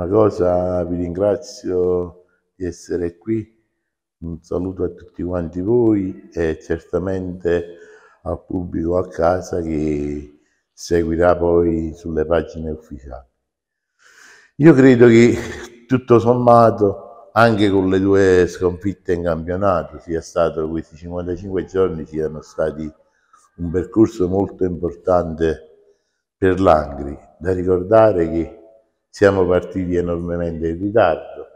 prima cosa vi ringrazio di essere qui, un saluto a tutti quanti voi e certamente al pubblico a casa che seguirà poi sulle pagine ufficiali. Io credo che tutto sommato, anche con le due sconfitte in campionato, sia stato questi 55 giorni siano stati un percorso molto importante per l'Angri. Da ricordare che siamo partiti enormemente in ritardo.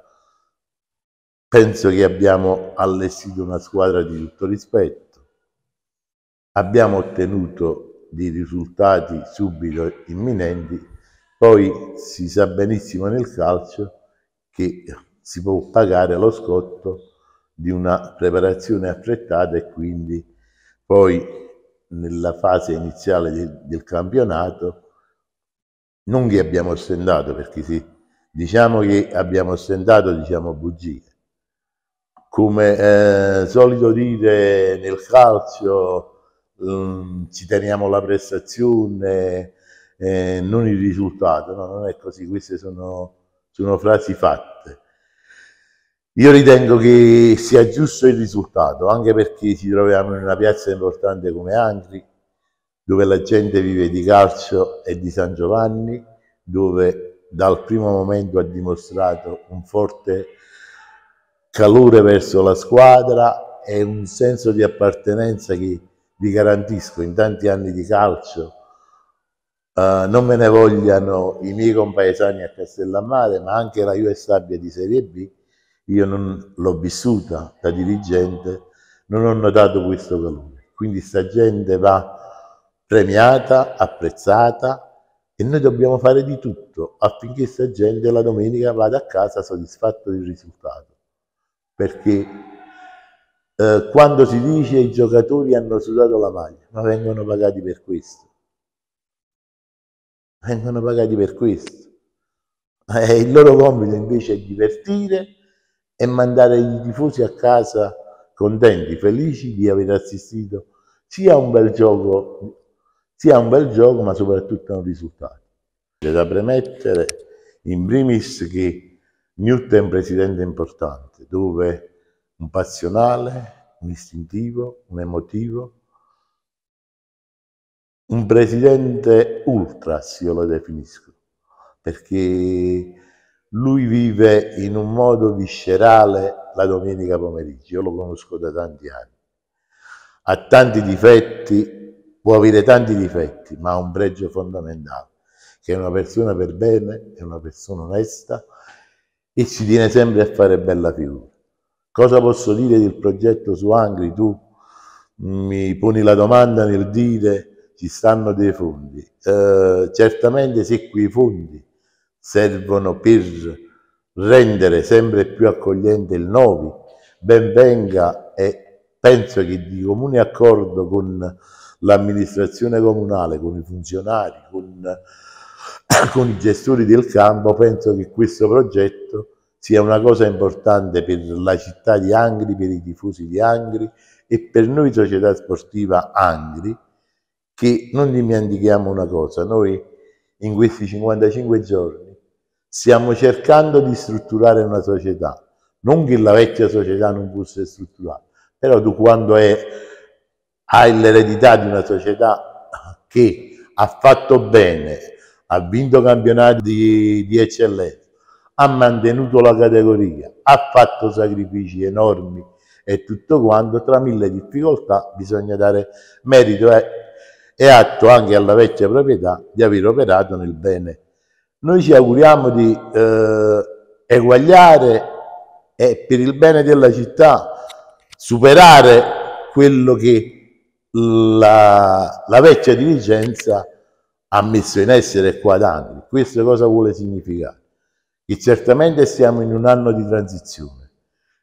Penso che abbiamo allestito una squadra di tutto rispetto. Abbiamo ottenuto dei risultati subito imminenti, poi si sa benissimo nel calcio che si può pagare lo scotto di una preparazione affrettata e quindi poi nella fase iniziale del, del campionato non che abbiamo ostentato, perché se diciamo che abbiamo ostentato, diciamo bugie. Come eh, solito dire nel calcio, um, ci teniamo la prestazione, eh, non il risultato. No, non è così, queste sono, sono frasi fatte. Io ritengo che sia giusto il risultato, anche perché ci troviamo in una piazza importante come Angri, dove la gente vive di calcio e di San Giovanni, dove dal primo momento ha dimostrato un forte calore verso la squadra e un senso di appartenenza che vi garantisco in tanti anni di calcio. Eh, non me ne vogliano i miei compaesani a Castellammare, ma anche la Juve Stabia di Serie B, io non l'ho vissuta da dirigente, non ho notato questo calore. Quindi sta gente va premiata, apprezzata e noi dobbiamo fare di tutto affinché questa gente la domenica vada a casa soddisfatto del risultato. Perché eh, quando si dice i giocatori hanno sudato la maglia, ma vengono pagati per questo. Vengono pagati per questo. E eh, il loro compito invece è divertire e mandare i tifosi a casa contenti, felici di aver assistito sia a un bel gioco sia un bel gioco ma soprattutto un risultato. C'è da premettere in primis che Newt è un presidente importante dove un passionale, un istintivo, un emotivo, un presidente ultras io lo definisco perché lui vive in un modo viscerale la domenica pomeriggio, io lo conosco da tanti anni. Ha tanti difetti, Può avere tanti difetti, ma ha un pregio fondamentale, che è una persona per bene, è una persona onesta e ci tiene sempre a fare bella figura. Cosa posso dire del progetto su Angri? Tu mm, mi poni la domanda nel dire ci stanno dei fondi. Eh, certamente se quei fondi servono per rendere sempre più accogliente il Novi, ben venga e penso che di comune accordo con l'amministrazione comunale, con i funzionari, con, con i gestori del campo, penso che questo progetto sia una cosa importante per la città di Angri, per i tifosi di Angri e per noi società sportiva Angri, che non dimentichiamo una cosa, noi in questi 55 giorni stiamo cercando di strutturare una società, non che la vecchia società non fosse strutturata, però tu quando è hai l'eredità di una società che ha fatto bene, ha vinto campionati di, di eccellenza, ha mantenuto la categoria, ha fatto sacrifici enormi e tutto quanto, tra mille difficoltà bisogna dare merito e, eh. e atto anche alla vecchia proprietà di aver operato nel bene. Noi ci auguriamo di eh, eguagliare e per il bene della città superare quello che la, la vecchia dirigenza ha messo in essere qua ad Angli. Questo cosa vuole significare? Che certamente siamo in un anno di transizione,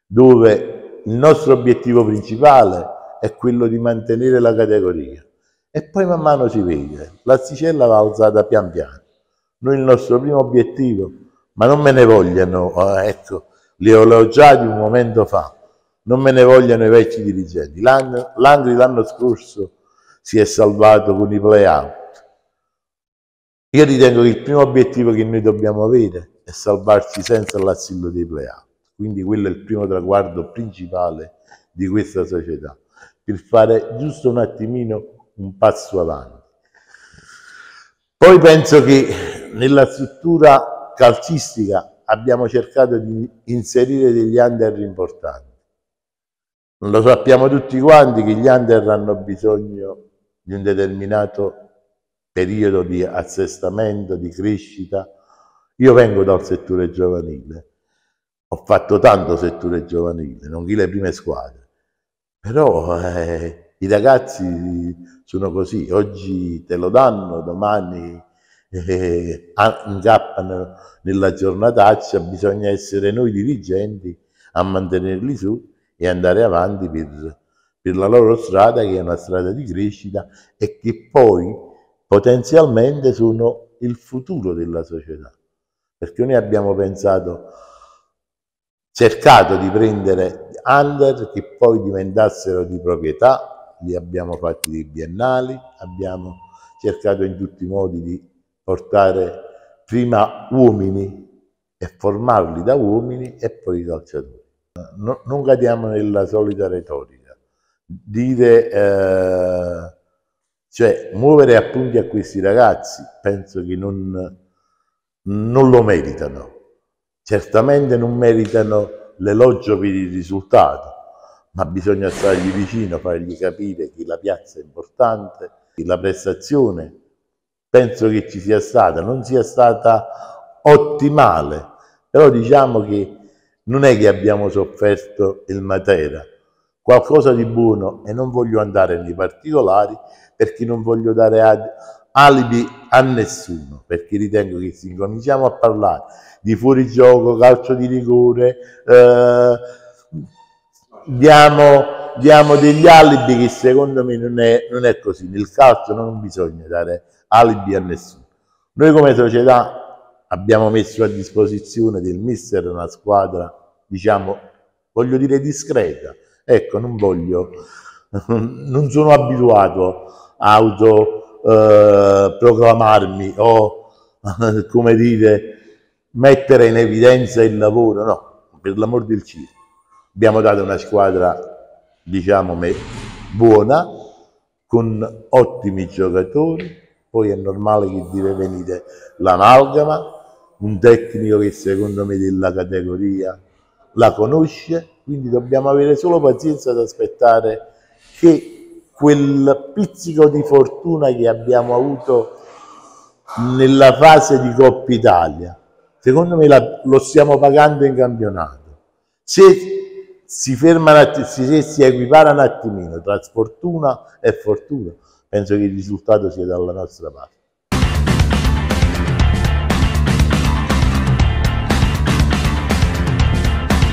dove il nostro obiettivo principale è quello di mantenere la categoria. E poi man mano si vede, l'asticella va alzata pian piano. Noi il nostro primo obiettivo, ma non me ne vogliano, eh, ecco, li ho elogiati un momento fa, non me ne vogliano i vecchi dirigenti. L'Angri l'anno scorso si è salvato con i play-out. Io ritengo che il primo obiettivo che noi dobbiamo avere è salvarci senza l'assillo dei play-out. Quindi quello è il primo traguardo principale di questa società, per fare giusto un attimino un passo avanti. Poi penso che nella struttura calcistica abbiamo cercato di inserire degli under importanti. Lo sappiamo tutti quanti che gli under hanno bisogno di un determinato periodo di assestamento, di crescita. Io vengo dal settore giovanile, ho fatto tanto settore giovanile, non chi le prime squadre, però eh, i ragazzi sono così, oggi te lo danno, domani eh, incappano nella giornataccia, bisogna essere noi dirigenti a mantenerli su e andare avanti per, per la loro strada che è una strada di crescita e che poi potenzialmente sono il futuro della società. Perché noi abbiamo pensato, cercato di prendere under che poi diventassero di proprietà, li abbiamo fatti dei biennali, abbiamo cercato in tutti i modi di portare prima uomini e formarli da uomini e poi i calciatori no, non cadiamo nella solita retorica. Dire, eh, cioè, muovere appunti a questi ragazzi, penso che non, non lo meritano. Certamente non meritano l'elogio per il risultato, ma bisogna stargli vicino, fargli capire che la piazza è importante, che la prestazione penso che ci sia stata, non sia stata ottimale, però diciamo che non è che abbiamo sofferto il Matera, qualcosa di buono e non voglio andare nei particolari perché non voglio dare alibi a nessuno, perché ritengo che se incominciamo a parlare di fuorigioco, calcio di rigore, eh, diamo, diamo, degli alibi che secondo me non è, non è così, nel calcio non bisogna dare alibi a nessuno. Noi come società abbiamo messo a disposizione del mister una squadra, diciamo, voglio dire discreta. Ecco, non voglio, non sono abituato a autoproclamarmi eh, o, come dire, mettere in evidenza il lavoro, no, per l'amor del cielo. Abbiamo dato una squadra, diciamo, buona, con ottimi giocatori, poi è normale che deve venire l'amalgama, un tecnico che secondo me della categoria la conosce, quindi dobbiamo avere solo pazienza ad aspettare che quel pizzico di fortuna che abbiamo avuto nella fase di Coppa Italia, secondo me la, lo stiamo pagando in campionato. Se si, ferma, se si equipara un attimino tra sfortuna e fortuna, penso che il risultato sia dalla nostra parte.